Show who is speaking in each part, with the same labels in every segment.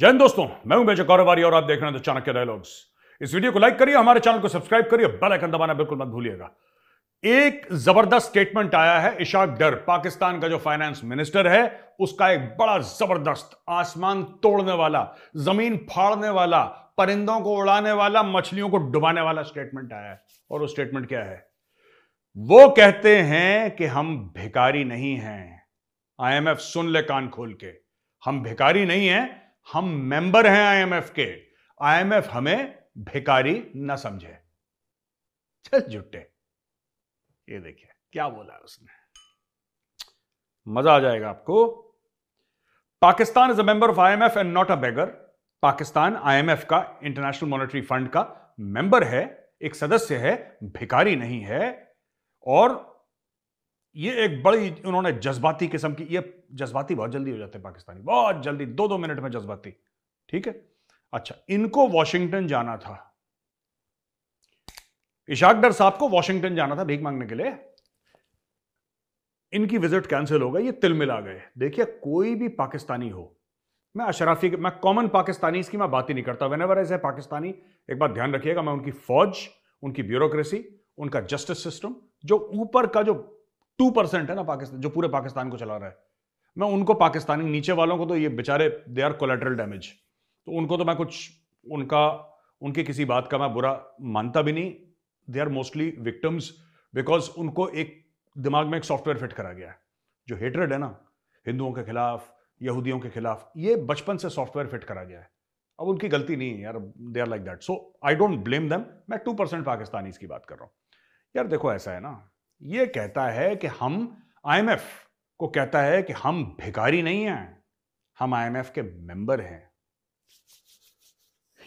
Speaker 1: जैन दोस्तों मैं हूं बेजय गौरवारी और आप देख रहे हैं चाणक्य डायलॉग्स इस वीडियो को लाइक करिए हमारे चैनल को सब्सक्राइब करिए बेल आइकन दबाना बिल्कुल मत भूलिएगा एक जबरदस्त स्टेटमेंट आया है इशाक डर पाकिस्तान का जो फाइनेंस मिनिस्टर है उसका एक बड़ा जबरदस्त आसमान तोड़ने वाला जमीन फाड़ने वाला परिंदों को उड़ाने वाला मछलियों को डुबाने वाला स्टेटमेंट आया है और वो स्टेटमेंट क्या है वो कहते हैं कि हम भिकारी नहीं हैं आईएमएफ सुन ले कान खोल के हम भिकारी नहीं हैं हम मेंबर हैं आईएमएफ के आईएमएफ हमें भिकारी न समझे चल जुटे ये देखिए क्या बोला उसने मजा आ जाएगा आपको Pakistan is a member of IMF and not a beggar Pakistan IMF का इंटरनेशनल मॉनेटरी फंड का मेंबर है एक सदस्य है भिकारी नहीं है और ये एक बड़ी उन्होंने जज्बाती किस्म की ये जज्बाती बहुत जल्दी हो जाते हैं पाकिस्तानी बहुत जल्दी दो दो मिनट में जज्बाती ठीक है अच्छा इनको वॉशिंगटन जाना था इशाक डर साहब को वॉशिंगटन जाना था भीख मांगने के लिए इनकी विजिट कैंसिल हो गई ये तिल मिला गए देखिए कोई भी पाकिस्तानी हो मैं अशराफी मैं कॉमन पाकिस्तानी इसकी मैं बात ही नहीं करता whenever as a Pakistani एक बात ध्यान रखिएगा मैं उनकी फौज उनकी ब्यूरोक्रेसी उनका जस्टिस सिस्टम जो ऊपर का जो टू परसेंट है ना पाकिस्तान जो पूरे पाकिस्तान को चला रहा है मैं उनको पाकिस्तानी नीचे वालों को तो ये बेचारे दे आर कोलेट्रल डैमेज तो उनको तो मैं कुछ उनका उनकी किसी बात का मैं बुरा मानता भी नहीं they are mostly victims because उनको एक दिमाग में एक सॉफ्टवेयर फिट करा गया है जो हेटरेड है ना हिंदुओं के खिलाफ यहूदियों के खिलाफ ये बचपन से सॉफ्टवेयर फिट करा गया है अब उनकी गलती नहीं है यार they are like that so I don't blame them मैं टू परसेंट पाकिस्तानी की बात कर रहा हूँ यार देखो ऐसा है ना ये कहता है कि हम आईएमएफ को कहता है कि हम भिकारी नहीं हैं हम आईएमएफ के मेंबर हैं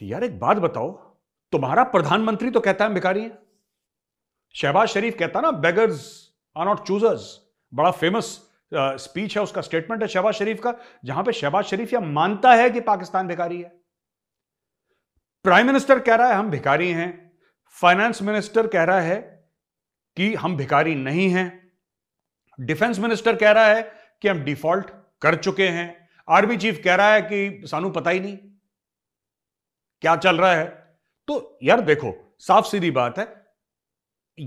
Speaker 1: यार एक बात बताओ तुम्हारा प्रधानमंत्री तो कहता है भिखारी है शहबाज शरीफ कहता ना बेगर्स आर नॉट चूजर्स बड़ा फेमस स्पीच है उसका स्टेटमेंट है शहबाज शरीफ का जहां पे शहबाज शरीफ यह मानता है कि पाकिस्तान भिखारी है प्राइम मिनिस्टर कह रहा है हम भिखारी हैं फाइनेंस मिनिस्टर कह रहा है कि हम भिखारी नहीं हैं डिफेंस मिनिस्टर कह रहा है कि हम डिफॉल्ट कर चुके हैं आर्मी चीफ कह रहा है कि सानू पता ही नहीं क्या चल रहा है तो यार देखो साफ सीधी बात है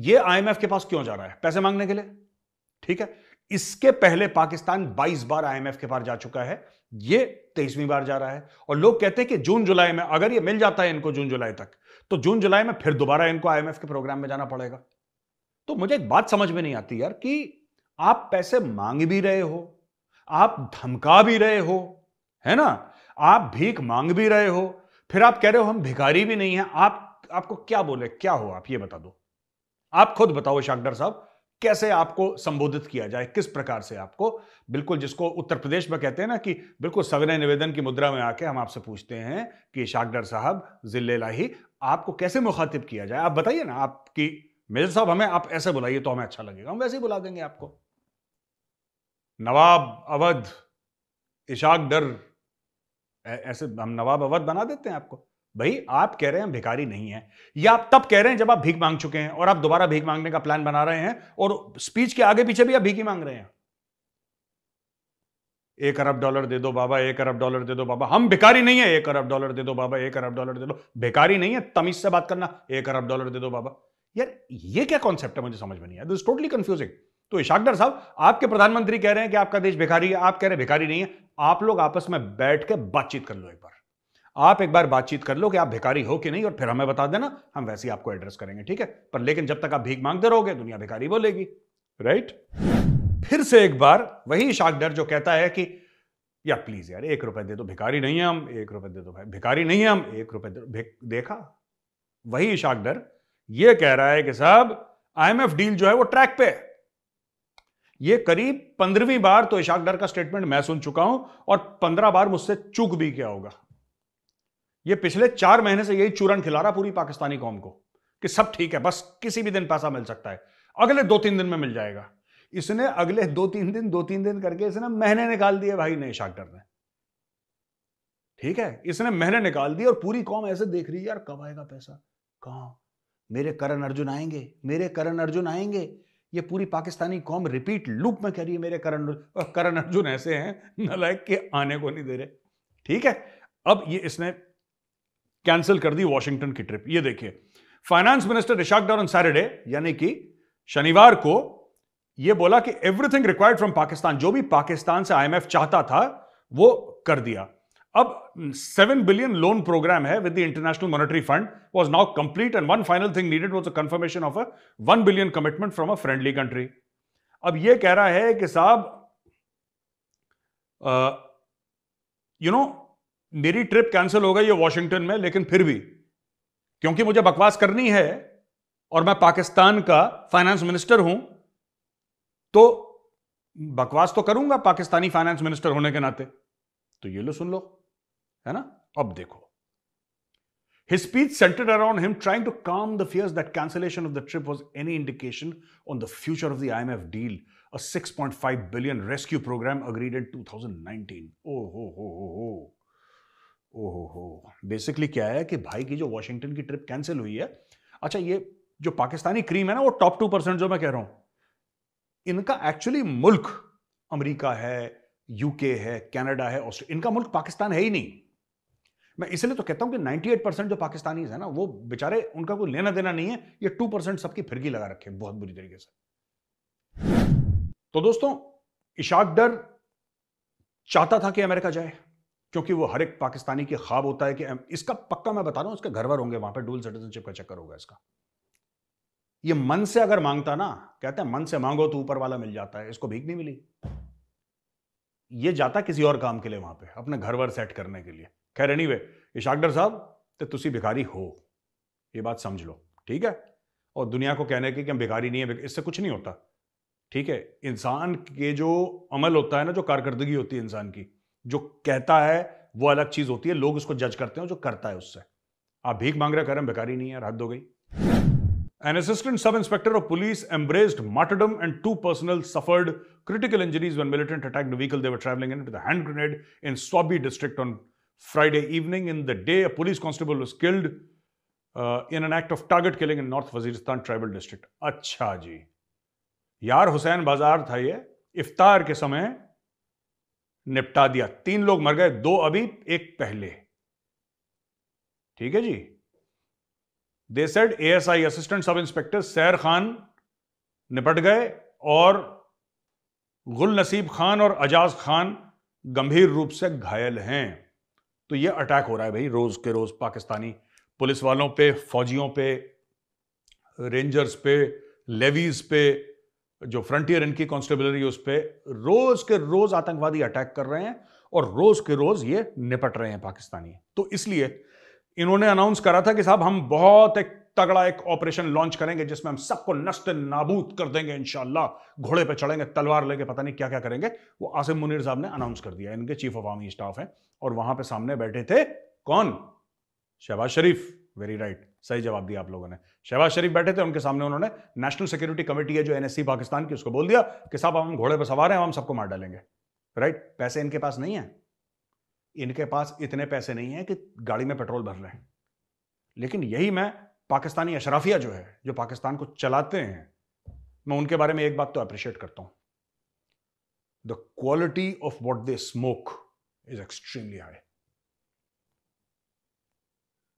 Speaker 1: ये आईएमएफ के पास क्यों जा रहा है पैसे मांगने के लिए ठीक है इसके पहले पाकिस्तान 22 बार आईएमएफ के पास जा चुका है ये तेईसवीं बार जा रहा है और लोग कहते हैं कि जून जुलाई में अगर ये मिल जाता है इनको जून जुलाई तक तो जून जुलाई में फिर दोबारा इनको आईएमएफ के प्रोग्राम में जाना पड़ेगा तो मुझे एक बात समझ में नहीं आती यार कि आप पैसे मांग भी रहे हो आप धमका भी रहे हो है ना आप भीख मांग भी रहे हो फिर आप कह रहे हो हम भिखारी भी नहीं है आप आपको क्या बोले क्या हो आप ये बता दो आप खुद बताओ शाकदर साहब कैसे आपको संबोधित किया जाए किस प्रकार से आपको बिल्कुल जिसको उत्तर प्रदेश में कहते हैं ना कि बिल्कुल सविनय निवेदन की मुद्रा में आके हम आपसे पूछते हैं कि शाकदर साहब जिले लाही आपको कैसे मुखातिब किया जाए आप बताइए ना आपकी मेजर साहब हमें आप ऐसे बुलाइए तो हमें अच्छा लगेगा हम वैसे ही बुला देंगे आपको नवाब अवध इशाक डर ऐसे हम नवाब अवध बना देते हैं आपको भाई आप कह रहे हैं हम भिखारी नहीं है या आप तब कह रहे हैं जब आप भीख मांग चुके हैं और आप दोबारा भीख मांगने का प्लान बना रहे हैं और स्पीच के आगे पीछे भी आप भीख ही मांग रहे हैं एक अरब डॉलर दे दो बाबा एक अरब डॉलर दे दो बाबा हम भिखारी नहीं है एक अरब डॉलर दे दो बाबा एक अरब डॉलर दे दो भिखारी नहीं है तमीज से बात करना एक अरब डॉलर दे दो बाबा यार ये क्या कॉन्सेप्ट है मुझे समझ में नहीं आया दिस टोटली कंफ्यूजिंग तो इशाकदर साहब आपके प्रधानमंत्री कह रहे हैं कि आपका देश भिखारी है आप कह रहे हैं भिखारी नहीं है आप लोग आपस में बैठ के बातचीत कर लो एक बार आप एक बार बातचीत कर लो कि आप भिखारी हो कि नहीं और फिर हमें बता देना हम वैसे ही आपको एड्रेस करेंगे ठीक है पर लेकिन जब तक आप भीख मांगते रहोगे दुनिया भिखारी बोलेगी राइट फिर से एक बार वही इशाकदर जो कहता है कि या प्लीज यार एक रुपए दे दो भिखारी नहीं है हम एक रुपए दे दो भाई भिखारी नहीं है हम एक रुपए दे देखा वही इशाकदर ये कह रहा है कि साहब आईएमएफ डील जो है वो ट्रैक पे है ये करीब पंद्रहवीं बार तो इशाक डर का स्टेटमेंट मैं सुन चुका हूं और पंद्रह बार मुझसे चूक भी क्या होगा ये पिछले चार महीने से यही चूरन खिला रहा पूरी पाकिस्तानी कौम को कि सब ठीक है बस किसी भी दिन पैसा मिल सकता है अगले दो तीन दिन में मिल जाएगा इसने अगले दो तीन दिन दो तीन दिन करके इसने महीने निकाल दिए भाई ने इशाक डर ने ठीक है इसने महीने निकाल दिए और पूरी कौम ऐसे देख रही है यार कब आएगा पैसा कहां मेरे करण अर्जुन आएंगे मेरे करण अर्जुन आएंगे ये पूरी पाकिस्तानी कौम रिपीट लूप में कह रही है मेरे करण करण अर्जुन ऐसे हैं नलायक के आने को नहीं दे रहे ठीक है अब ये इसने कैंसिल कर दी वॉशिंगटन की ट्रिप ये देखिए finance minister Ishaq Dar Saturday यानी कि शनिवार को ये बोला कि एवरीथिंग रिक्वायर्ड फ्रॉम पाकिस्तान जो भी पाकिस्तान से आईएमएफ चाहता था वो कर दिया अब सेवन बिलियन लोन प्रोग्राम है with the international monetary fund was now complete and one final thing needed was a confirmation of a one billion commitment from a friendly country अब यह कह रहा है कि साहब यू नो मेरी trip cancel हो गई है वॉशिंगटन में लेकिन फिर भी क्योंकि मुझे बकवास करनी है और मैं पाकिस्तान का फाइनेंस मिनिस्टर हूं तो बकवास तो करूंगा पाकिस्तानी फाइनेंस मिनिस्टर होने के नाते तो ये लो सुन लो है ना अब देखो His speech centered around him trying to calm the fears that cancellation of the trip was any indication on the future of the IMF deal, a 6.5 billion rescue program agreed in 2019. Oh ho ho ho ho. Oh, हो हो Basically, क्या है कि भाई की जो Washington की trip cancel हुई है अच्छा ये जो पाकिस्तानी क्रीम है ना वो टॉप टू परसेंट जो मैं कह रहा हूं इनका एक्चुअली मुल्क अमेरिका है यूके है कनाडा है ऑस्ट्रेलिया इनका मुल्क पाकिस्तान है ही नहीं मैं इसलिए तो कहता हूं कि 98 परसेंट जो पाकिस्तानी है ना वो बेचारे उनका कोई लेना देना नहीं है ये टू परसेंट सबकी फिरकी लगा रखे बहुत बुरी तरीके से तो दोस्तों इशाक डर चाहता था कि अमेरिका जाए क्योंकि वो हर एक पाकिस्तानी के ख्वाब होता है कि इसका पक्का मैं बता रहा हूं इसके वर होंगे वहां पर डुअल सिटीजनशिप का चक्कर होगा इसका ये मन से अगर मांगता ना कहते हैं मन से मांगो तो ऊपर वाला मिल जाता है इसको भीख नहीं मिली ये जाता किसी और काम के लिए वहां पे अपने घर वर सेट करने के लिए खैर एनी वे इशाकडर साहब तो तुम भिखारी हो ये बात समझ लो ठीक है और दुनिया को कहने की कि हम भिखारी नहीं है इससे कुछ नहीं होता ठीक है इंसान के जो अमल होता है ना जो कारकर्दगी होती है इंसान की जो कहता है वो अलग चीज होती है लोग उसको जज करते हैं जो करता है उससे आप भीख मांग रहे करें भिखारी नहीं है रात दो गई an assistant sub inspector of police embraced martyrdom and two personnel suffered critical injuries when militant attack the vehicle they were travelling in the hand grenade in Swabi district on Friday evening. In the day, a police constable was killed uh, in an act of target killing in North Waziristan tribal district. अच्छा जी यार हुसैन बाजार था ये इफ्तार के समय निपटा दिया तीन लोग मर गए दो अभी एक पहले ठीक है जी they said ASI assistant sub inspector सैर खान निपट गए और गुल नसीब खान और अजाज खान गंभीर रूप से घायल हैं तो ये अटैक हो रहा है भाई रोज के रोज पाकिस्तानी पुलिस वालों पे फौजियों पे रेंजर्स पे लेवीज पे जो फ्रंटियर इनकी कॉन्स्टेबलरी उस पर रोज के रोज आतंकवादी अटैक कर रहे हैं और रोज के रोज ये निपट रहे हैं पाकिस्तानी तो इसलिए इन्होंने अनाउंस करा था कि साहब हम बहुत एक तगड़ा एक ऑपरेशन लॉन्च करेंगे जिसमें हम सबको नष्ट नाबूद कर देंगे इंशाला घोड़े पे चढ़ेंगे तलवार लेके पता नहीं क्या क्या करेंगे वो आसिम मुनीर साहब ने अनाउंस कर दिया इनके चीफ ऑफ आर्मी स्टाफ हैं और वहां पे सामने बैठे थे कौन Shahbaz Sharif very right right. सही जवाब दिया आप लोगों ने शहबाज शरीफ बैठे थे उनके सामने उन्होंने नेशनल सिक्योरिटी कमेटी है जो एनएससी पाकिस्तान की उसको बोल दिया कि साहब हम घोड़े पर सवार हैं हम सबको मार डालेंगे राइट right? पैसे इनके पास नहीं है इनके पास इतने पैसे नहीं है कि गाड़ी में पेट्रोल भर रहे हैं लेकिन यही मैं पाकिस्तानी अशराफिया जो है जो पाकिस्तान को चलाते हैं मैं उनके बारे में एक बात तो अप्रिशिएट करता हूं the quality of what they smoke is extremely high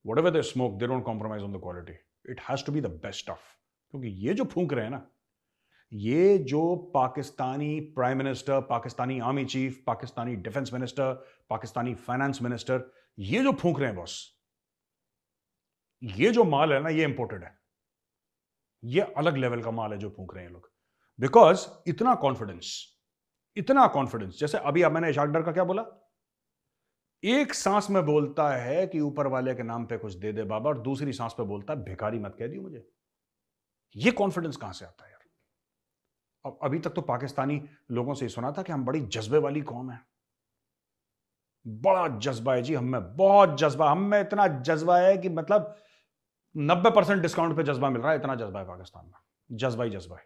Speaker 1: whatever the smoke they don't compromise on the quality it has to be the best of क्योंकि ये जो फूंक रहे हैं ना ये जो Pakistani prime minister Pakistani army chief Pakistani defence minister Pakistani finance minister ये जो फूंक रहे हैं बॉस ये जो माल है ना ये इंपोर्टेड है ये अलग लेवल का माल है जो फूंक रहे हैं लोग बिकॉज इतना कॉन्फिडेंस इतना कॉन्फिडेंस जैसे अभी अब मैंने इशाक डर का क्या बोला एक सांस में बोलता है कि ऊपर वाले के नाम पे कुछ दे दे बाबा और दूसरी सांस पे बोलता है भिखारी मत कह दियो मुझे ये कॉन्फिडेंस कहां से आता है यार अब अभी तक तो पाकिस्तानी लोगों से सुना था कि हम बड़ी जज्बे वाली कौम है बड़ा जज्बा है जी हमें बहुत जज्बा हमें इतना जज्बा है कि मतलब नब्बे परसेंट डिस्काउंट पे जज्बा मिल रहा है इतना जज्बा है पाकिस्तान में जज्बा ही जज्बा है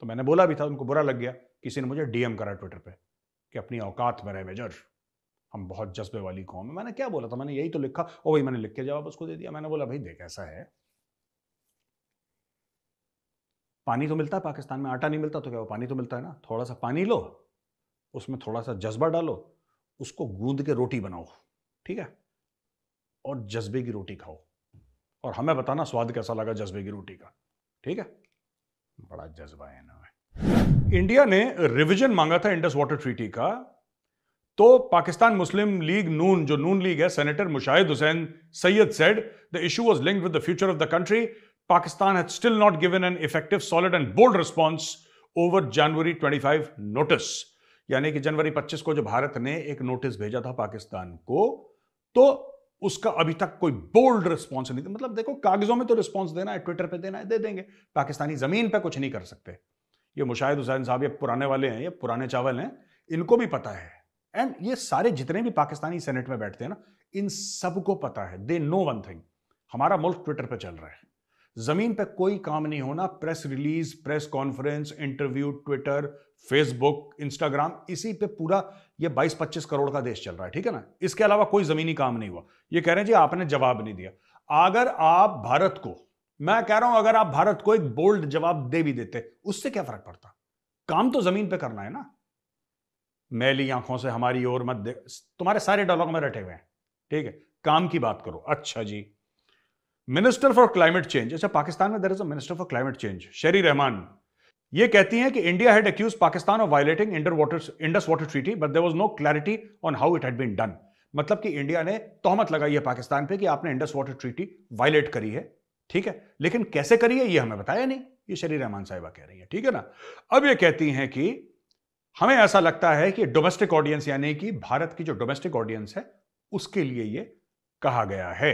Speaker 1: तो मैंने बोला भी था उनको बुरा लग गया किसी ने मुझे डीएम करा ट्विटर पे कि अपनी औकात में रहे मेजर हम बहुत जज्बे वाली कौम है मैंने क्या बोला था मैंने यही तो लिखा और वही मैंने लिख के जवाब उसको दे दिया मैंने बोला भाई देख ऐसा है पानी तो मिलता है पाकिस्तान में आटा नहीं मिलता तो क्या वो पानी तो मिलता है ना थोड़ा सा पानी लो उसमें थोड़ा सा जज्बा डालो उसको गूंद के रोटी बनाओ ठीक है और जज्बे की रोटी खाओ और हमें बताना स्वाद कैसा लगा जज्बे की रोटी का ठीक है बड़ा जज्बा है ना इंडिया ने रिविजन मांगा था इंडस वाटर ट्रीटी का तो पाकिस्तान मुस्लिम लीग नून जो नून लीग है senator Mushahid Hussain Syed said the issue was linked with the future of the country Pakistan had still not given an effective, solid and bold response over January 25 notice यानी कि जनवरी 25 को जो भारत ने एक नोटिस भेजा था पाकिस्तान को तो उसका अभी तक कोई बोल्ड रिस्पॉन्स नहीं था मतलब देखो कागजों में तो रिस्पॉन्स देना है ट्विटर पर देना है दे देंगे पाकिस्तानी जमीन पर कुछ नहीं कर सकते ये मुशाहिद हुसैन साहब ये पुराने वाले हैं ये पुराने चावल हैं इनको भी पता है एंड ये सारे जितने भी पाकिस्तानी सेनेट में बैठते हैं ना इन सबको पता है दे नो वन थिंग हमारा मुल्क ट्विटर पर चल रहा है जमीन पे कोई काम नहीं होना press release press conference interview Twitter Facebook Instagram इसी पे पूरा ये 22-25 करोड़ का देश चल रहा है ठीक है ना इसके अलावा कोई जमीनी काम नहीं हुआ ये कह रहे हैं जी आपने जवाब नहीं दिया अगर आप भारत को मैं कह रहा हूं अगर आप भारत को एक बोल्ड जवाब दे भी देते उससे क्या फर्क पड़ता काम तो जमीन पर करना है ना मैली आंखों से हमारी ओर मत देख तुम्हारे सारे डायलॉग में रटे हुए हैं ठीक है काम की बात करो अच्छा जी मिनिस्टर फॉर क्लाइमेट चेंज अच्छा पाकिस्तान में there is a minister for climate change Sherry Rehman ये कहती हैं कि India had accused Pakistan of violating Indus water Indus water treaty but there was no clarity on how it had been done मतलब कि इंडिया ने तोहमत लगाई है पाकिस्तान पे कि आपने इंडस वाटर ट्रीटी वायलेट करी है ठीक है लेकिन कैसे करी है ये हमें बताया नहीं ये शरीर रहमान साहिबा कह रही है ठीक है ना अब ये कहती हैं कि हमें ऐसा लगता है कि डोमेस्टिक ऑडियंस यानी कि भारत की जो डोमेस्टिक ऑडियंस है उसके लिए ये कहा गया है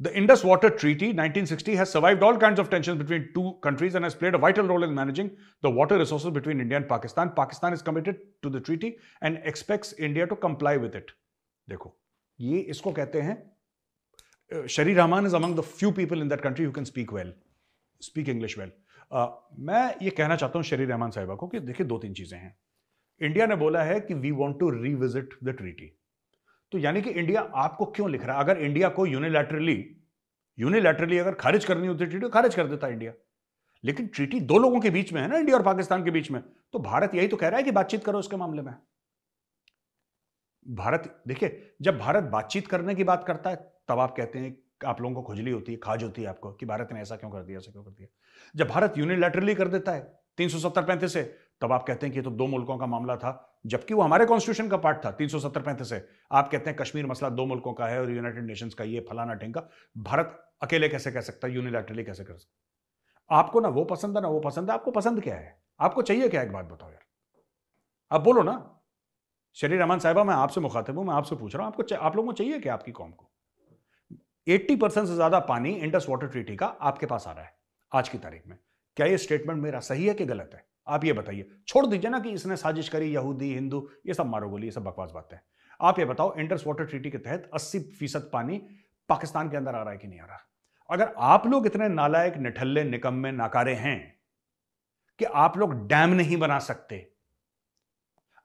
Speaker 1: The Indus Water Treaty, 1960, has survived all kinds of tensions between two countries and has played a vital role in managing the water resources between India and Pakistan. Pakistan is committed to the treaty and expects India to comply with it. देखो, ये इसको कहते हैं Sherry Rehman is among the few people in that country you can speak well speak English well मैं ये कहना चाहता हूं शरी रहमान साहिबा को कि देखिए दो तीन चीज़ें हैं इंडिया ने बोला है कि we want to revisit the treaty तो यानी कि इंडिया आपको क्यों लिख रहा है अगर इंडिया को यूनिलैटरली यूनिलैटरली अगर खारिज करनी होती ट्रीटी खारिज कर देता इंडिया लेकिन ट्रीटी दो लोगों के बीच में है ना इंडिया और पाकिस्तान के बीच में तो भारत यही तो कह रहा है कि बातचीत करो उसके मामले में भारत देखिए जब भारत बातचीत करने की बात करता है तब आप कहते हैं आप लोगों को खुजली होती है खाज होती है आपको कि भारत ने ऐसा क्यों कर दिया ऐसा क्यों कर दिया जब भारत यूनिलैटरली कर देता है तीन सौ सत्तर पैंतीस से तब आप कहते हैं कि ये तो दो मुल्कों का मामला था जबकि वो हमारे कॉन्स्टिट्यूशन का पार्ट था तीन सौ सत्तर पैंतीस है आप कहते हैं कश्मीर मसला दो मुल्कों का है और यूनाइटेड नेशंस का ये फलाना ढेंका भारत अकेले कैसे कह सकता है यूनिलैटरली कैसे कर सकता आपको ना वो पसंद है ना वो पसंद है आपको पसंद क्या है आपको चाहिए क्या एक बात बताओ यार आप बोलो ना शरीर रहमान साहबा मैं आपसे मुखातिब हूं मैं आपसे पूछ रहा हूं आपको आप लोगों को चाहिए क्या आपकी कौम को 80 परसेंट से ज्यादा पानी इंडस वाटर ट्रीटी का आपके पास आ रहा है आज की तारीख में क्या ये स्टेटमेंट मेरा सही है कि गलत है आप ये बताइए छोड़ दीजिए ना कि इसने साजिश करी यहूदी हिंदू ये सब मारो बोली ये सब बकवास बातें हैं आप ये बताओ इंडस वाटर ट्रीटी के तहत 80 फीसद पानी पाकिस्तान के अंदर आ रहा है कि नहीं आ रहा अगर आप लोग इतने नालायक निठल्ले निकम्मे नाकारे हैं कि आप लोग डैम नहीं बना सकते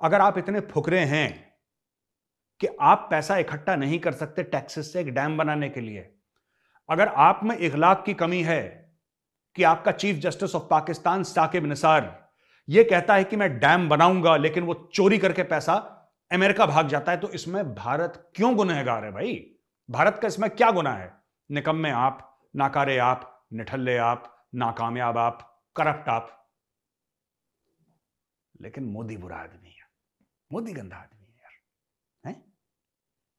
Speaker 1: अगर आप इतने फुकरे हैं कि आप पैसा इकट्ठा नहीं कर सकते टैक्सेस से एक डैम बनाने के लिए अगर आप में इखलाक की कमी है कि आपका chief justice of Pakistan Saqib Nisar यह कहता है कि मैं डैम बनाऊंगा लेकिन वो चोरी करके पैसा अमेरिका भाग जाता है तो इसमें भारत क्यों गुनहगार है भाई भारत का इसमें क्या गुना है निकम्मे आप नाकारे आप निठल्ले आप नाकामयाब आप करप्ट आप लेकिन मोदी बुरा आदमी है मोदी गंदा आदमी है यार है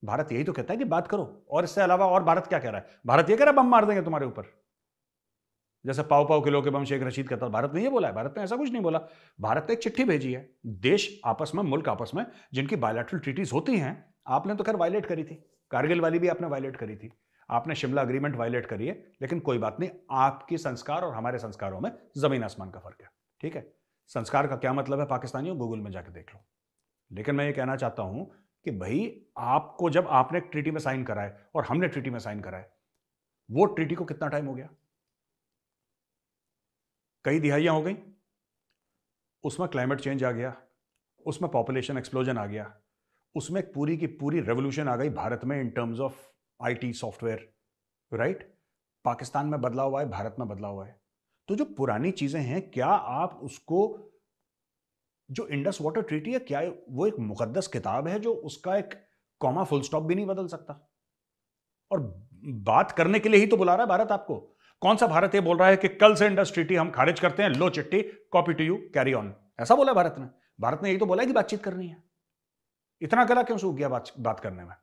Speaker 1: भारत यही तो कहता है कि बात करो और इससे अलावा और भारत क्या कह रहा है भारत ये कह रहा है बम मार देंगे तुम्हारे ऊपर जैसे पाव पाओ किलो के बम शेख रशीद कहता भारत ने ये बोला है भारत ने ऐसा कुछ नहीं बोला भारत ने एक चिट्ठी भेजी है देश आपस में मुल्क आपस में जिनकी बायोलेट्रल ट्रीटीज होती हैं आपने तो खैर वायलेट करी थी कारगिल वाली भी आपने वायलेट करी थी आपने शिमला अग्रीमेंट वायलेट करी है लेकिन कोई बात नहीं आपके संस्कार और हमारे संस्कारों में जमीन आसमान का फर्क है ठीक है संस्कार का क्या मतलब है पाकिस्तानियों गूगल में जाके देख लो लेकिन मैं ये कहना चाहता हूं कि भाई आपको जब आपने ट्रीटी में साइन कराए और हमने ट्रीटी में साइन कराए वो ट्रीटी को कितना टाइम हो गया कई दिहाइयाँ हो गई उसमें क्लाइमेट चेंज आ गया उसमें पॉपुलेशन एक्सप्लोजन आ गया उसमें पूरी की पूरी रेवोल्यूशन आ गई भारत में in terms of IT software right Pakistan में बदलाव हुआ है भारत में बदलाव हुआ है तो जो पुरानी चीज़ें हैं क्या आप उसको जो इंडस वाटर ट्रीटी है क्या वो एक मुकदस किताब है जो उसका एक कॉमा फुल स्टॉप भी नहीं बदल सकता और बात करने के लिए ही तो बुला रहा है भारत आपको कौन सा भारत ये बोल रहा है कि कल से इंडस ट्रीटी हम खारिज करते हैं लो चिट्ठी copy to you carry on ऐसा बोला भारत ने भारत ने यही तो बोला है कि बातचीत करनी है इतना गला क्यों सूख गया बात, बात करने में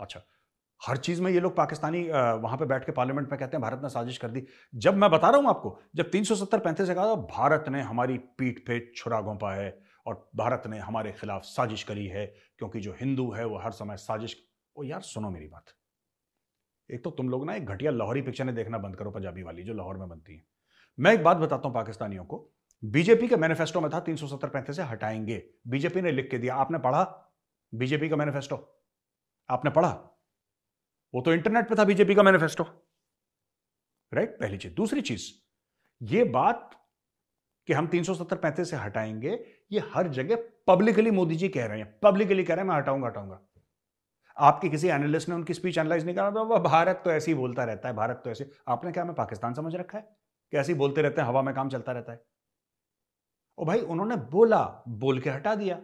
Speaker 1: अच्छा हर चीज में ये लोग पाकिस्तानी वहां पे बैठ के पार्लियामेंट में कहते हैं भारत ने साजिश कर दी जब मैं बता रहा हूं आपको जब सत्तर पैंतीस से कहा भारत ने हमारी पीठ पे छुरा घोंपा है और भारत ने हमारे खिलाफ साजिश करी है क्योंकि जो हिंदू है वो हर समय साजिश ओ यार सुनो मेरी बात एक तो तुम लोग ना एक घटिया लाहौरी पिक्चरें देखना बंद करो पंजाबी वाली जो लाहौर में बनती है मैं एक बात बताता हूं पाकिस्तानियों को बीजेपी के मैनिफेस्टो में था तीन सौ सत्तर पैंतीस से हटाएंगे बीजेपी ने लिख के दिया आपने पढ़ा बीजेपी का मैनिफेस्टो आपने पढ़ा वो तो इंटरनेट पे था बीजेपी का मैनिफेस्टो राइट पहली चीज दूसरी चीज ये बात कि हम तीन सौ सत्तर पैंतीस से हटाएंगे ये हर जगह पब्लिकली मोदी जी कह रहे हैं पब्लिकली कह रहे हैं मैं हटाऊंगा हटाऊंगा आपके किसी एनालिस्ट ने उनकी स्पीच एनालाइज नहीं करा तो भारत तो ऐसे ही बोलता रहता है भारत तो ऐसे आपने क्या हमें पाकिस्तान समझ रखा है कि ऐसे ही बोलते रहते हैं हवा में काम चलता रहता है ओ भाई उन्होंने बोला बोल के हटा दिया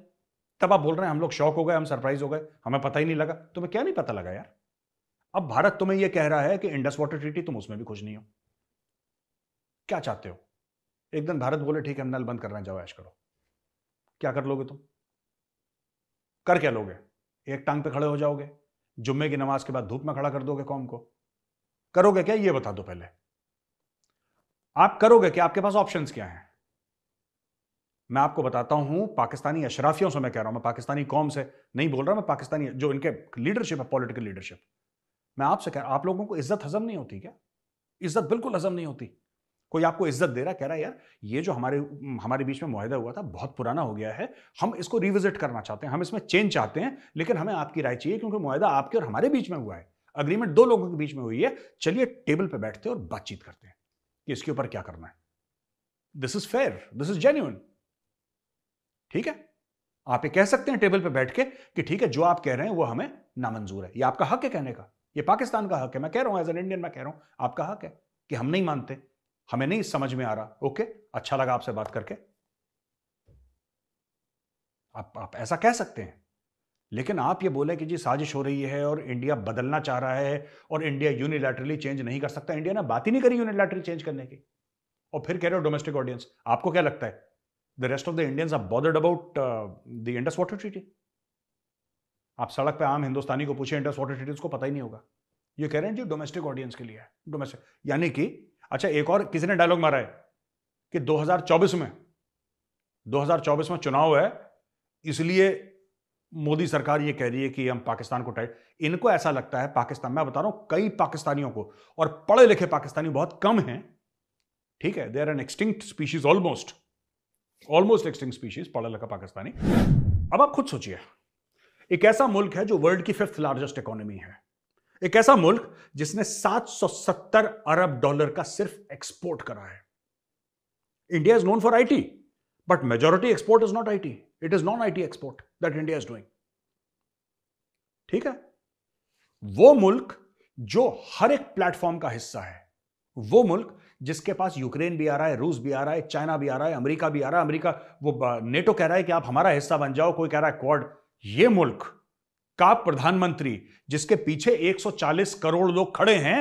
Speaker 1: तब आप बोल रहे हैं हम लोग शौक हो गए हम सरप्राइज हो गए हमें पता ही नहीं लगा तुम्हें क्या नहीं पता लगा यार अब भारत तुम्हें यह कह रहा है कि इंडस वाटर ट्रीटी तुम उसमें भी खुश नहीं हो क्या चाहते हो एक दिन भारत बोले ठीक है नल बंद करना जाओ ऐश करो क्या कर लोगे तुम कर क्या लोगे एक टांग पे खड़े हो जाओगे जुम्मे की नमाज के बाद धूप में खड़ा कर दोगे कौम को करोगे क्या ये बता दो पहले आप करोगे क्या आपके पास ऑप्शंस क्या हैं मैं आपको बताता हूं पाकिस्तानी अशराफियों से मैं कह रहा हूं मैं पाकिस्तानी कौम से नहीं बोल रहा मैं पाकिस्तानी जो इनके लीडरशिप है पॉलिटिकल लीडरशिप मैं आपसे कह रहा आप लोगों को इज्जत हजम नहीं होती क्या इज्जत बिल्कुल हजम नहीं होती कोई आपको इज्जत दे रहा कह रहा है यार ये जो हमारे हमारे बीच में माहदा हुआ था बहुत पुराना हो गया है हम इसको रिविजिट करना चाहते हैं हम इसमें चेंज चाहते हैं लेकिन हमें आपकी राय चाहिए क्योंकि माहदा आपके और हमारे बीच में हुआ है अग्रीमेंट दो लोगों के बीच में हुई है चलिए टेबल पर बैठते हैं और बातचीत करते हैं कि इसके ऊपर क्या करना है this is fair this is genuine ठीक है आप ये कह सकते हैं टेबल पर बैठ के कि ठीक है जो आप कह रहे हैं वो हमें नामंजूर है ये आपका हक है कहने का ये पाकिस्तान का हक है मैं कह रहा हूं एज एन इंडियन मैं कह रहा हूं आपका हक है कि हम नहीं मानते हमें नहीं समझ में आ रहा ओके अच्छा लगा आपसे बात करके आप आप ऐसा कह सकते हैं लेकिन आप ये बोले कि जी साजिश हो रही है और इंडिया बदलना चाह रहा है और इंडिया यूनिलैटरली चेंज नहीं कर सकता इंडिया ने बात ही नहीं करी यूनिलैटरली चेंज करने की और फिर कह रहे हो डोमेस्टिक ऑडियंस आपको क्या लगता है the rest of the Indians are bothered about the Indus water treaty आप सड़क पर आम हिंदुस्तानी को पूछे इंडस वाटर ट्रीटी उसको पता ही नहीं होगा ये कह रहे हैं जी डोमेस्टिक ऑडियंस के लिए डोमेस्टिक यानी कि अच्छा एक और किसी ने डायलॉग मारा है कि 2024 में 2024 में चुनाव है इसलिए मोदी सरकार ये कह रही है कि हम पाकिस्तान को टाइट इनको ऐसा लगता है पाकिस्तान मैं बता रहा हूं कई पाकिस्तानियों को और पढ़े लिखे पाकिस्तानी बहुत कम हैं ठीक है they are an extinct species almost almost extinct species पढ़ा लिखा पाकिस्तानी अब आप खुद सोचिए एक ऐसा मुल्क है जो वर्ल्ड की फिफ्थ लार्जेस्ट इकोनॉमी है एक ऐसा मुल्क जिसने 770 अरब डॉलर का सिर्फ एक्सपोर्ट करा है India is known for IT but majority export is not IT it is non IT export that India is doing ठीक है वो मुल्क जो हर एक प्लेटफॉर्म का हिस्सा है वो मुल्क जिसके पास यूक्रेन भी आ रहा है रूस भी आ रहा है चाइना भी आ रहा है अमेरिका भी आ रहा है अमेरिका वो नेटो कह रहा है कि आप हमारा हिस्सा बन जाओ कोई कह रहा है क्वाड ये मुल्क का प्रधानमंत्री जिसके पीछे 140 करोड़ लोग खड़े हैं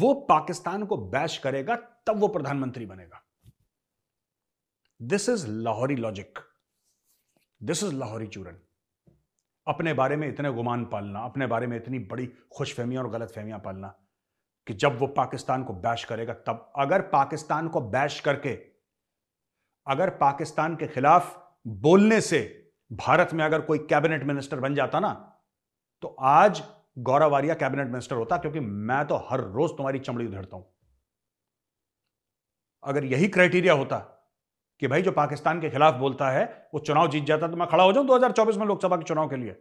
Speaker 1: वो पाकिस्तान को बैश करेगा तब वो प्रधानमंत्री बनेगा this is Lahori logic this is Lahori churan अपने बारे में इतने गुमान पालना अपने बारे में इतनी बड़ी खुशफहमियां और गलत फहमियां पालना कि जब वो पाकिस्तान को बैश करेगा तब अगर पाकिस्तान को बैश करके अगर पाकिस्तान के खिलाफ बोलने से भारत में अगर कोई कैबिनेट मिनिस्टर बन जाता ना तो आज गौरव आर्या कैबिनेट मिनिस्टर होता क्योंकि मैं तो हर रोज तुम्हारी चमड़ी उधेड़ता हूं अगर यही क्राइटेरिया होता कि भाई जो पाकिस्तान के खिलाफ बोलता है वो चुनाव जीत जाता तो मैं खड़ा हो जाऊं 2024 में लोकसभा के चुनाव के लिए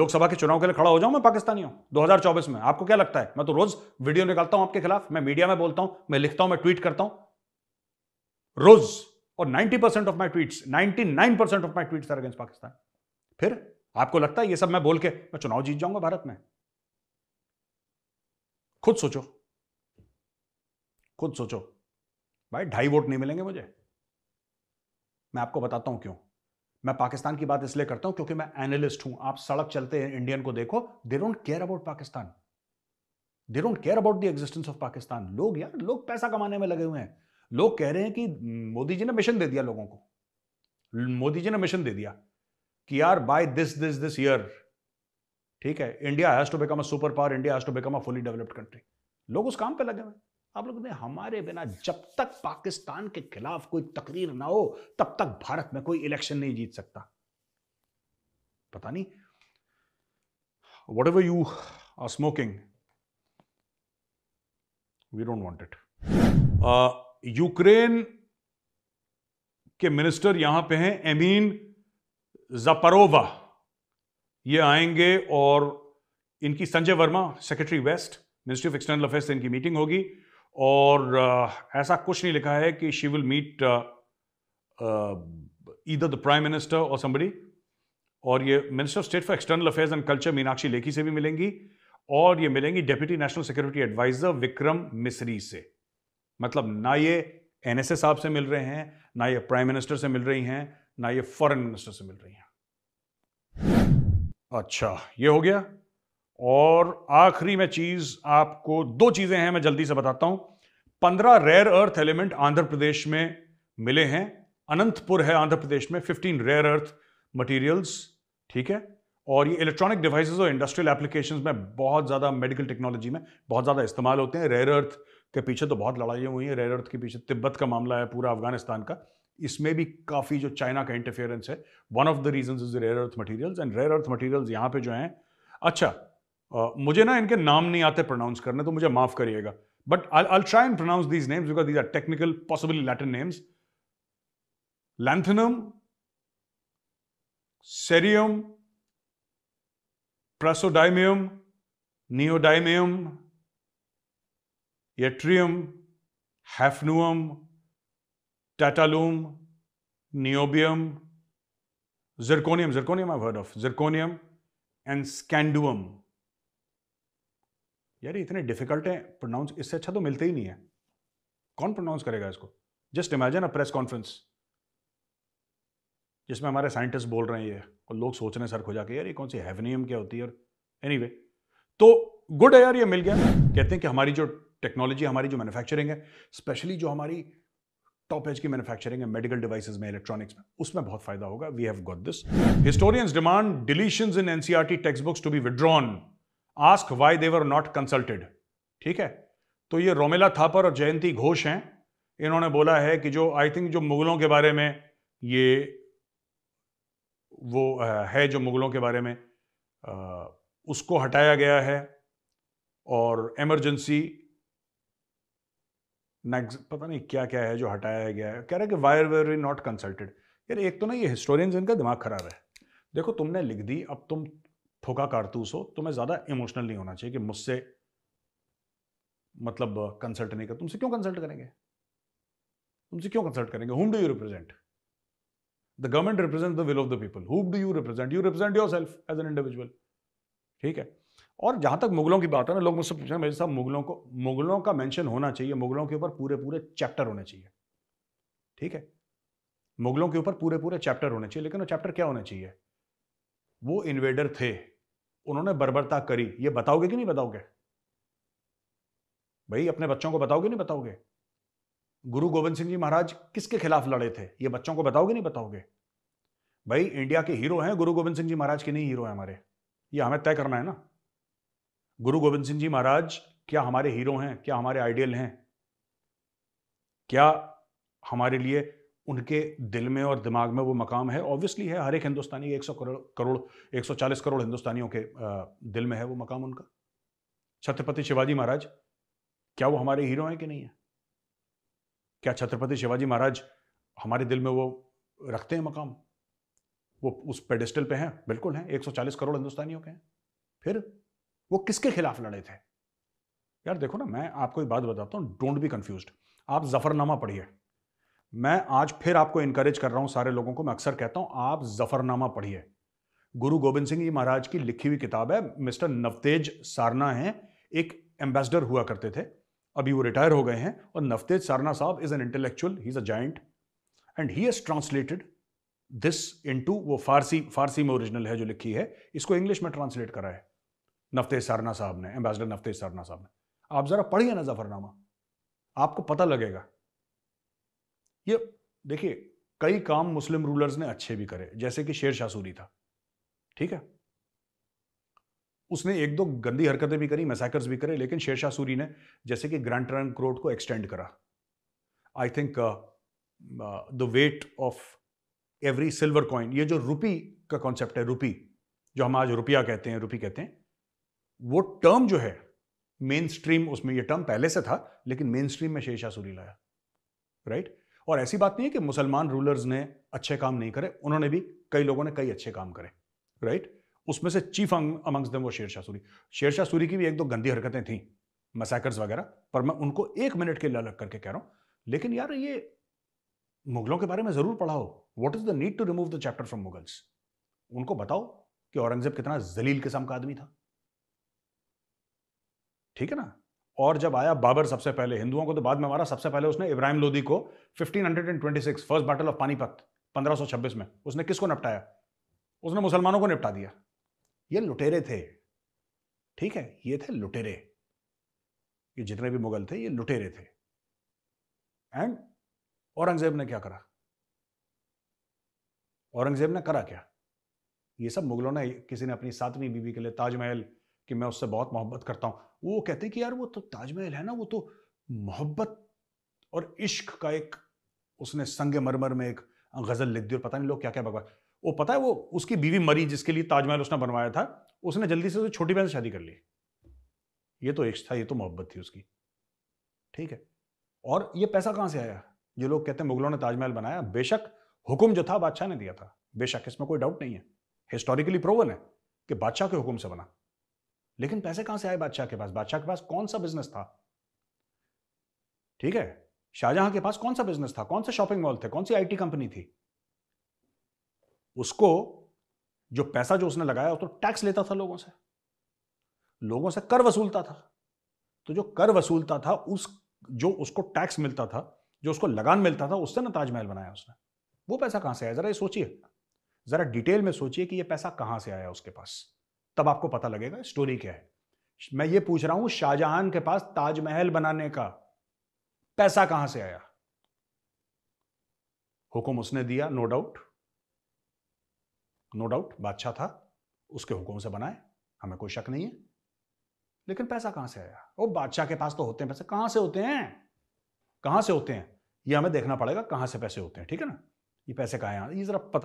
Speaker 1: लोकसभा के चुनाव के लिए खड़ा हो जाऊं मैं पाकिस्तानी हूं 2024 में आपको क्या लगता है मैं तो रोज वीडियो निकालता हूं आपके खिलाफ मैं मीडिया में बोलता हूं मैं लिखता हूं मैं ट्वीट करता हूं रोज और 90 percent of my tweets 99 percent of my tweets are against Pakistan फिर आपको लगता है ये सब मैं बोल के मैं चुनाव जीत जाऊंगा भारत में खुद सोचो खुद सोचो भाई ढाई वोट नहीं मिलेंगे मुझे मैं आपको बताता हूं क्यों मैं पाकिस्तान की बात इसलिए करता हूं क्योंकि मैं एनालिस्ट हूं आप सड़क चलते हैं इंडियन को देखो they don't care about Pakistan they don't care about the existence of Pakistan लोग यार लोग पैसा कमाने में लगे हुए हैं लोग कह रहे हैं कि मोदी जी ने मिशन दे दिया लोगों को मोदी जी ने मिशन दे दिया कि यार by this this this year ठीक है India has to become a super power India has to become a fully developed country लोग उस काम पे लगे हुए आप लोग ने हमारे बिना जब तक पाकिस्तान के खिलाफ कोई तकरीर ना हो तब तक भारत में कोई इलेक्शन नहीं जीत सकता पता नहीं whatever you are smoking we don't want it Ukraine के मिनिस्टर यहां पे हैं एमीन जपरोवा ये आएंगे और इनकी Sanjay Verma secretary west ministry of external affairs से इनकी मीटिंग होगी और ऐसा कुछ नहीं लिखा है कि she will meet either the prime minister और संबड़ी और ये minister of state for external affairs and culture Meenakshi Lekhi से भी मिलेंगी और ये मिलेंगी deputy national security adviser Vikram Misri से मतलब ना ये एन एस साहब से मिल रहे हैं ना ये प्राइम मिनिस्टर से मिल रही हैं ना ये फॉरेन मिनिस्टर से मिल रही हैं अच्छा ये हो गया और आखिरी में चीज आपको दो चीजें हैं मैं जल्दी से बताता हूं पंद्रह rare earth element Andhra Pradesh में मिले हैं अनंतपुर है आंध्र प्रदेश में फिफ्टीन रेयर अर्थ मटेरियल्स ठीक है और ये इलेक्ट्रॉनिक डिवाइसेस और इंडस्ट्रियल एप्लीकेशंस में बहुत ज़्यादा मेडिकल टेक्नोलॉजी में बहुत ज़्यादा इस्तेमाल होते हैं रेयर अर्थ के पीछे तो बहुत लड़ाइयाँ हुई हैं रेयर अर्थ के पीछे तिब्बत का मामला है पूरा अफगानिस्तान का इसमें भी काफ़ी जो चाइना का इंटरफेरेंस है one of the reason is rare earth materials and rare earth materials यहाँ पे जो हैं अच्छा आ, मुझे ना इनके नाम नहीं आते प्रोनाउंस करने तो मुझे माफ़ करिएगा but I try and pronounce these names because these are technical possibly Latin names lanthanum cerium praseodymium neodymium yttrium hafnium tantalum niobium zirconium zirconium I heard of zirconium and scandium यार इतने difficult हैं pronounce इससे अच्छा तो मिलते ही नहीं है कौन प्रोनाउंस करेगा इसको just imagine a press conference जिसमें हमारे साइंटिस्ट बोल रहे हैं ये और लोग सोच रहे हैं सर खोजा के यार ये कौन सी हैवनियम क्या होती है और एनीवे anyway, तो गुड है यार ये मिल गया कहते हैं कि हमारी जो टेक्नोलॉजी हमारी जो मैन्युफैक्चरिंग है स्पेशली जो हमारी टॉप एज की मैन्युफैक्चरिंग है मेडिकल डिवाइसेज में इलेक्ट्रॉनिक्स में उसमें बहुत फायदा होगा we have got this historians demand deletion in NCERT textbooks to be withdrawn ask why they were not consulted ठीक है तो ये रोमिला थापर और जयंती घोष हैं इन्होंने बोला है कि जो आई थिंक जो मुगलों के बारे में ये वो है जो मुगलों के बारे में उसको हटाया गया है और इमरजेंसी नेक्स्ट पता नहीं क्या क्या है जो हटाया गया है कह रहा है कि why were were not consulted यार एक तो ना ये हिस्टोरियंस इनका दिमाग खराब है देखो तुमने लिख दी अब तुम ठोका कारतूस हो तुम्हें ज़्यादा इमोशनल नहीं होना चाहिए कि मुझसे मतलब कंसल्ट नहीं कर तुमसे क्यों कंसल्ट करेंगे तुमसे क्यों कंसल्ट करेंगे whom do you represent the government represent the will of the people whom do you represent you represent yourself as an individual ठीक है और जहाँ तक मुगलों की बात है ना लोग मुझसे पूछ रहे हैं मेरे साहब मुगलों को मुगलों का मेंशन होना चाहिए मुगलों के ऊपर पूरे पूरे चैप्टर होने चाहिए ठीक है मुगलों के ऊपर पूरे पूरे चैप्टर होने चाहिए लेकिन वो चैप्टर क्या होना चाहिए वो इन्वेडर थे उन्होंने बर्बरता करी ये बताओगे कि नहीं बताओगे भाई अपने बच्चों को बताओगे नहीं बताओगे गुरु गोविंद सिंह जी महाराज किसके खिलाफ लड़े थे ये बच्चों को बताओगे नहीं बताओगे भाई इंडिया के हीरो हैं गुरु गोविंद सिंह जी महाराज के नहीं हीरो हैं हमारे ये हमें तय करना है ना गुरु गोविंद सिंह जी महाराज क्या हमारे हीरो हैं क्या हमारे आइडियल हैं क्या हमारे लिए उनके दिल में और दिमाग में वो मकाम है ऑब्वियसली है हर एक हिंदुस्तानी 100 करोड़ करोड़ 140 करोड़ हिंदुस्तानियों के दिल में है वो मकाम उनका छत्रपति शिवाजी महाराज क्या वो हमारे हीरो हैं कि नहीं है क्या छत्रपति शिवाजी महाराज हमारे दिल में वो रखते हैं मकाम वो उस पेडिस्टल पे हैं बिल्कुल हैं 140 करोड़ हिंदुस्तानियों के हैं फिर वो किसके खिलाफ लड़े थे यार देखो ना मैं आपको एक बात बताता हूँ डोंट बी कंफ्यूज आप जफरनामा पढ़िए मैं आज फिर आपको इनकरेज कर रहा हूँ सारे लोगों को मैं अक्सर कहता हूँ आप जफरनामा पढ़िए गुरु गोविंद सिंह जी महाराज की लिखी हुई किताब है मिस्टर नवतेज सारना हैं एक एम्बेसडर हुआ करते थे अभी वो रिटायर हो गए हैं और नवतेज सारना साहब is an intellectual he is a giant and he is translated this into वो फारसी फारसी में ओरिजिनल है जो लिखी है इसको इंग्लिश में ट्रांसलेट करा है नफते सारना साहब ने एम्बेसडर नफते सरना साहब ने आप ज़रा पढ़िए ना जफरनामा आपको पता लगेगा ये देखिए कई काम मुस्लिम रूलर्स ने अच्छे भी करे जैसे कि शेर शाह सूरी था ठीक है उसने एक दो गंदी हरकतें भी करी मैसेकर्स भी करे लेकिन शेर शाह सूरी ने जैसे कि ग्रैंड ट्रंक रोड को एक्सटेंड करा I think the weight of every silver coin ये जो रुपी का कॉन्सेप्ट है रुपी जो हम आज रुपया कहते हैं रुपी कहते हैं वो टर्म जो है मेन स्ट्रीम उसमें ये टर्म पहले से था लेकिन मेन स्ट्रीम में सूरी लाया राइट right? और ऐसी बात नहीं है कि मुसलमान रूलर्स ने अच्छे काम नहीं करे उन्होंने भी कई लोगों ने कई अच्छे काम करे राइट right? उसमें से चीफ अमंग्स दम वो शेरशाह सूरी शेरशाह सूरी की भी एक दो गंदी हरकतें थी मसाकर्स वगैरह पर मैं उनको एक मिनट के लिए अलग करके कह रहा हूं लेकिन यार ये मुगलों के बारे में ज़रूर पढ़ाओ what is the need to remove the chapter from Mughals उनको बताओ कि औरंगजेब कितना जलील किस्म का आदमी था ठीक है ना और जब आया बाबर सबसे पहले हिंदुओं को तो बाद में मारा सबसे पहले उसने इब्राहिम लोदी को 1526 फर्स्ट बैटल ऑफ पानीपत 1526 में उसने किसको निपटाया उसने मुसलमानों को निपटा दिया ये लुटेरे थे ठीक है ये थे लुटेरे ये जितने भी मुगल थे ये लुटेरे थे एंड औरंगजेब ने क्या करा औरंगजेब ने करा क्या ये सब मुगलों ने किसी ने अपनी सातवीं बीवी के लिए ताजमहल कि मैं उससे बहुत मोहब्बत करता हूँ वो कहते हैं कि यार वो तो ताजमहल है ना वो तो मोहब्बत और इश्क का एक उसने संग मरमर में एक गज़ल लिख दी और पता नहीं लोग क्या क्या भगवान वो पता है वो उसकी बीवी मरी जिसके लिए ताजमहल उसने बनवाया था उसने जल्दी से उसे छोटी बहन से शादी कर ली ये तो इश्क था ये तो मोहब्बत थी उसकी ठीक है और ये पैसा कहाँ से आया जो लोग कहते हैं मुगलों ने ताजमहल बनाया बेशक हुक्म जो था बादशाह ने दिया था बेशक इसमें कोई डाउट नहीं है हिस्टोरिकली प्रोवन है कि बादशाह के हुक्म से बना लेकिन पैसे कहां से आए बादशाह के पास बादशाह के पास कौन सा बिजनेस था ठीक है शाहजहां के पास कौन सा बिजनेस था कौन से शॉपिंग मॉल थे कौन सी आईटी कंपनी थी उसको जो पैसा जो उसने लगाया वो तो टैक्स लेता था लोगों से लोगों से कर वसूलता था तो जो कर वसूलता था उस जो उसको टैक्स मिलता था जो उसको लगान मिलता था उससे ना ताजमहल बनाया उसने वो पैसा कहां से आया जरा ये सोचिए जरा डिटेल में सोचिए कि ये पैसा कहां से आया उसके पास तब आपको पता लगेगा स्टोरी क्या है मैं ये पूछ रहा हूं शाहजहां के पास ताजमहल बनाने का पैसा कहां से आया हुक्म उसने दिया नो डाउट नो डाउट बादशाह था उसके हुक्म से बनाए हमें कोई शक नहीं है लेकिन पैसा कहां से आया वो बादशाह के पास तो होते हैं पैसे कहां से होते हैं कहां से होते हैं ये हमें देखना पड़ेगा कहां से पैसे होते हैं ठीक है ना ये पैसे कहा ये जरा पता